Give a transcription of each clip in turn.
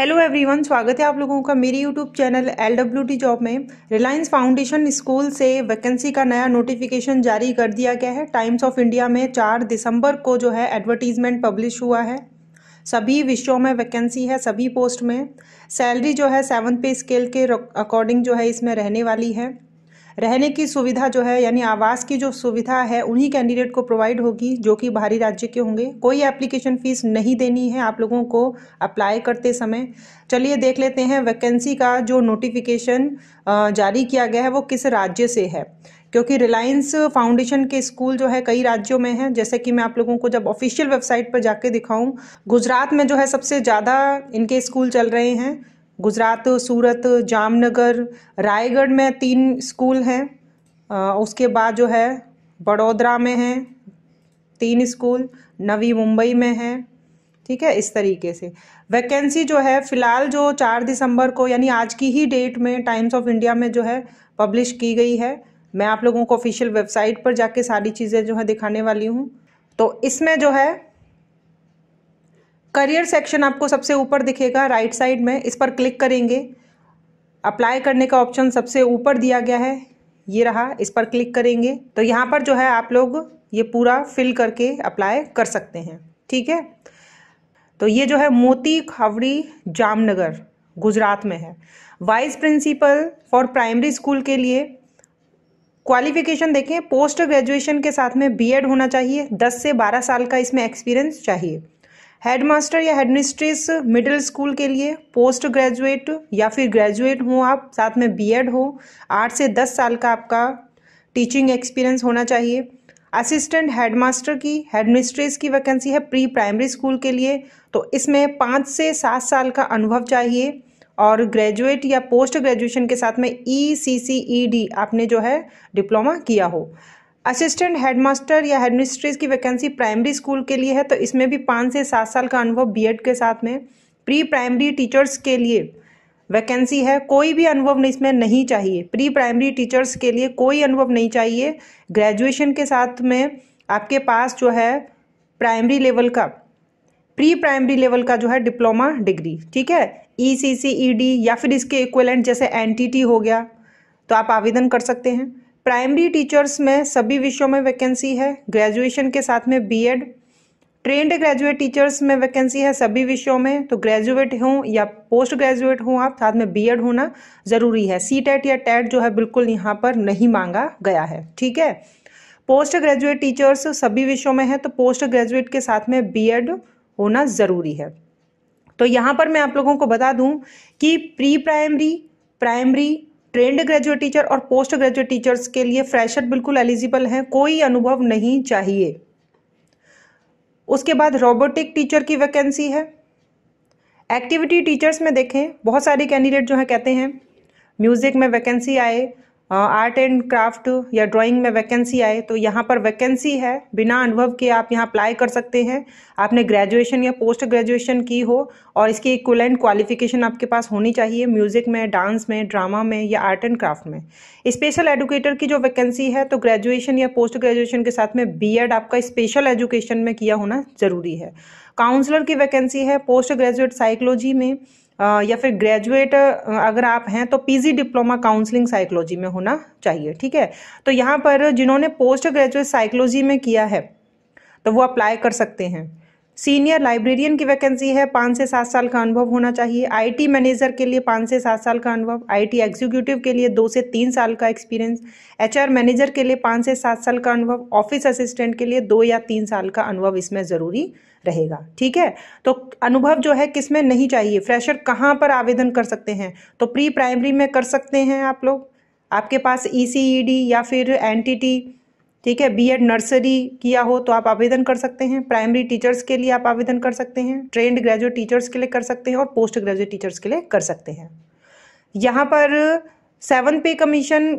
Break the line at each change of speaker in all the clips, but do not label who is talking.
hello everyone स्वागत है आप लोगों का मेरी YouTube channel L W T job में रिलायंस फाउंडेशन स्कूल से वैकेंसी का नया नोटिफिकेशन जारी कर दिया गया है टाइम्स ऑफ इंडिया में चार दिसंबर को जो है एडवर्टीजमेंट पब्लिश हुआ है सभी विषयों में वैकेंसी है सभी पोस्ट में सैलरी जो है सेवन पे स्केल के अकॉर्डिंग जो है इसमें रहने वाली है रहने की सुविधा जो है यानी आवास की जो सुविधा है उन्हीं कैंडिडेट को प्रोवाइड होगी जो कि बाहरी राज्य के होंगे कोई एप्लीकेशन फ़ीस नहीं देनी है आप लोगों को अप्लाई करते समय चलिए देख लेते हैं वैकेंसी का जो नोटिफिकेशन जारी किया गया है वो किस राज्य से है क्योंकि रिलायंस फाउंडेशन के स्कूल जो है कई राज्यों में है जैसे कि मैं आप लोगों को जब ऑफिशियल वेबसाइट पर जाके दिखाऊं गुजरात में जो है सबसे ज़्यादा इनके स्कूल चल रहे हैं गुजरात सूरत जामनगर रायगढ़ में तीन स्कूल हैं उसके बाद जो है बड़ोदरा में हैं तीन स्कूल नवी मुंबई में हैं ठीक है इस तरीके से वैकेंसी जो है फ़िलहाल जो चार दिसंबर को यानी आज की ही डेट में टाइम्स ऑफ इंडिया में जो है पब्लिश की गई है मैं आप लोगों को ऑफिशियल वेबसाइट पर जाके सारी चीज़ें जो है दिखाने वाली हूँ तो इसमें जो है करियर सेक्शन आपको सबसे ऊपर दिखेगा राइट साइड में इस पर क्लिक करेंगे अप्लाई करने का ऑप्शन सबसे ऊपर दिया गया है ये रहा इस पर क्लिक करेंगे तो यहाँ पर जो है आप लोग ये पूरा फिल करके अप्लाई कर सकते हैं ठीक है तो ये जो है मोती खावड़ी जामनगर गुजरात में है vice principal for primary school के लिए क्वालिफिकेशन देखें पोस्ट ग्रेजुएशन के साथ में बीएड होना चाहिए 10 से 12 साल का इसमें एक्सपीरियंस चाहिए हेडमास्टर या हेडमिस्ट्रेस मिडिल स्कूल के लिए पोस्ट ग्रेजुएट या फिर ग्रेजुएट हो आप साथ में बीएड हो आठ से दस साल का आपका टीचिंग एक्सपीरियंस होना चाहिए असिस्टेंट हेडमास्टर की हेडमिस्ट्रेस की वैकेंसी है प्री प्राइमरी स्कूल के लिए तो इसमें पाँच से सात साल का अनुभव चाहिए और ग्रेजुएट या पोस्ट ग्रेजुएशन के साथ में ई सी सी ई डी आपने जो है डिप्लोमा किया हो असिस्टेंट हेडमास्टर या हेडमिस्ट्रेस की वैकेंसी प्राइमरी स्कूल के लिए है तो इसमें भी पाँच से सात साल का अनुभव बीएड के साथ में प्री प्राइमरी टीचर्स के लिए वैकेंसी है कोई भी अनुभव इसमें नहीं चाहिए प्री प्राइमरी टीचर्स के लिए कोई अनुभव नहीं चाहिए ग्रेजुएशन के साथ में आपके पास जो है प्राइमरी लेवल का प्री प्राइमरी लेवल का जो है डिप्लोमा डिग्री ठीक है ई सी सी ई डी या फिर इसके इक्वलेंट जैसे एन टी टी हो गया तो आप आवेदन कर सकते हैं प्राइमरी टीचर्स में सभी विषयों में वैकेंसी है ग्रेजुएशन के साथ में बीएड ट्रेंड ग्रेजुएट टीचर्स में वैकेंसी है सभी विषयों में तो ग्रेजुएट हों या पोस्ट ग्रेजुएट हों आप साथ में बीएड होना ज़रूरी है सी टेट या टेट जो है बिल्कुल यहाँ पर नहीं मांगा गया है ठीक है पोस्ट ग्रेजुएट टीचर्स सभी विषयों में है तो पोस्ट ग्रेजुएट के साथ में एड होना ज़रूरी है तो यहाँ पर मैं आप लोगों को बता दूँ कि pre primary primary trained graduate teacher और पोस्ट ग्रेजुएट टीचर्स के लिए फ्रेशर बिल्कुल एलिजिबल हैं कोई अनुभव नहीं चाहिए उसके बाद रोबोटिक टीचर की वैकेंसी है एक्टिविटी टीचर्स में देखें बहुत सारे कैंडिडेट जो है कहते हैं म्यूज़िक में वैकेंसी आए आर्ट एंड क्राफ्ट या ड्राइंग में वैकेंसी आए तो यहाँ पर वैकेंसी है बिना अनुभव के आप यहाँ अप्लाई कर सकते हैं आपने ग्रेजुएशन या पोस्ट ग्रेजुएशन की हो और इसकी इक्वलेंट क्वालिफिकेशन आपके पास होनी चाहिए म्यूज़िक में डांस में ड्रामा में या आर्ट एंड क्राफ्ट में स्पेशल एजुकेटर की जो वैकेंसी है तो ग्रेजुएशन या पोस्ट ग्रेजुएशन के साथ में बी आपका स्पेशल एजुकेशन में किया होना ज़रूरी है काउंसलर की वैकेंसी है पोस्ट ग्रेजुएट साइकोलॉजी में या फिर ग्रेजुएट अगर आप हैं तो पीजी डिप्लोमा काउंसलिंग साइकोलॉजी में होना चाहिए ठीक है तो यहाँ पर जिन्होंने पोस्ट ग्रेजुएट साइकोलॉजी में किया है तो वो अप्लाई कर सकते हैं सीनियर लाइब्रेरियन की वैकेंसी है पाँच से सात साल का अनुभव होना चाहिए आईटी मैनेजर के लिए पाँच से सात साल का अनुभव आईटी एग्जीक्यूटिव के लिए दो से तीन साल का एक्सपीरियंस एचआर मैनेजर के लिए पाँच से सात साल का अनुभव ऑफिस असिस्टेंट के लिए दो या तीन साल का अनुभव इसमें ज़रूरी रहेगा ठीक है तो अनुभव जो है किस में नहीं चाहिए फ्रेशर कहाँ पर आवेदन कर सकते हैं तो प्री प्राइमरी में कर सकते हैं आप लोग आपके पास ई e e या फिर एन ठीक है बीएड नर्सरी किया हो तो आप आवेदन कर सकते हैं प्राइमरी टीचर्स के लिए आप आवेदन कर सकते हैं ट्रेंड ग्रेजुएट टीचर्स के लिए कर सकते हैं और पोस्ट ग्रेजुएट टीचर्स के लिए कर सकते हैं यहाँ पर सेवन पे कमीशन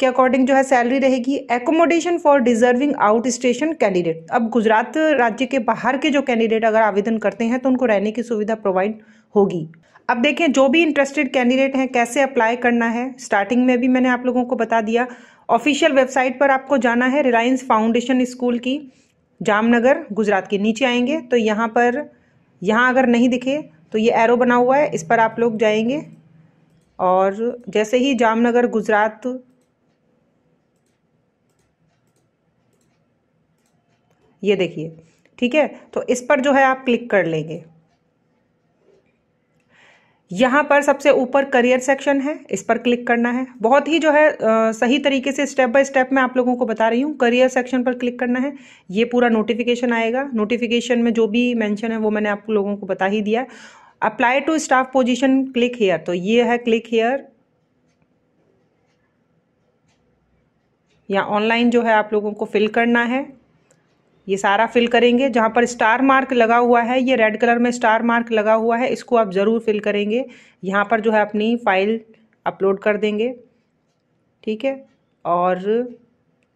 के अकॉर्डिंग जो है सैलरी रहेगी accommodation for deserving outstation candidate अब गुजरात राज्य के बाहर के जो कैंडिडेट अगर आवेदन करते हैं तो उनको रहने की सुविधा प्रोवाइड होगी अब देखें जो भी इंटरेस्टेड कैंडिडेट हैं कैसे अप्लाई करना है स्टार्टिंग में भी मैंने आप लोगों को बता दिया ऑफिशियल वेबसाइट पर आपको जाना है रिलायंस फाउंडेशन स्कूल की जामनगर गुजरात के नीचे आएंगे तो यहाँ पर यहाँ अगर नहीं दिखे तो ये एरो बना हुआ है इस पर आप लोग जाएंगे और जैसे ही जामनगर गुजरात ये देखिए ठीक है तो इस पर जो है आप क्लिक कर लेंगे यहाँ पर सबसे ऊपर करियर सेक्शन है इस पर क्लिक करना है बहुत ही जो है आ, सही तरीके से स्टेप बाय स्टेप मैं आप लोगों को बता रही हूँ करियर सेक्शन पर क्लिक करना है ये पूरा नोटिफिकेशन आएगा नोटिफिकेशन में जो भी मेंशन है वो मैंने आप लोगों को बता ही दिया apply to staff position click here तो ये है क्लिक हेयर या ऑनलाइन जो है आप लोगों को फिल करना है ये सारा फिल करेंगे जहाँ पर स्टार मार्क लगा हुआ है ये रेड कलर में स्टार मार्क लगा हुआ है इसको आप ज़रूर फिल करेंगे यहाँ पर जो है अपनी फाइल अपलोड कर देंगे ठीक है और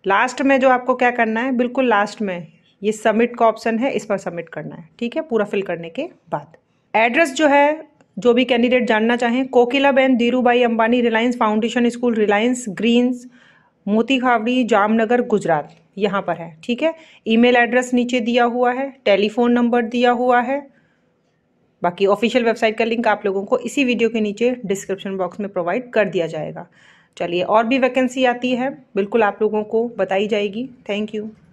लास्ट में जो आपको क्या करना है बिल्कुल लास्ट में ये सबमिट का ऑप्शन है इस पर सबमिट करना है ठीक है पूरा फिल करने के बाद एड्रेस जो है जो भी कैंडिडेट जानना चाहें कोकिला बहन Dhirubhai Ambani Reliance Foundation School Reliance Greens Moti Khavdi Jamnagar Gujarat यहाँ पर है ठीक है ईमेल एड्रेस नीचे दिया हुआ है टेलीफोन नंबर दिया हुआ है बाकी ऑफिशियल वेबसाइट का लिंक आप लोगों को इसी वीडियो के नीचे डिस्क्रिप्शन बॉक्स में प्रोवाइड कर दिया जाएगा चलिए और भी वैकेंसी आती है बिल्कुल आप लोगों को बताई जाएगी थैंक यू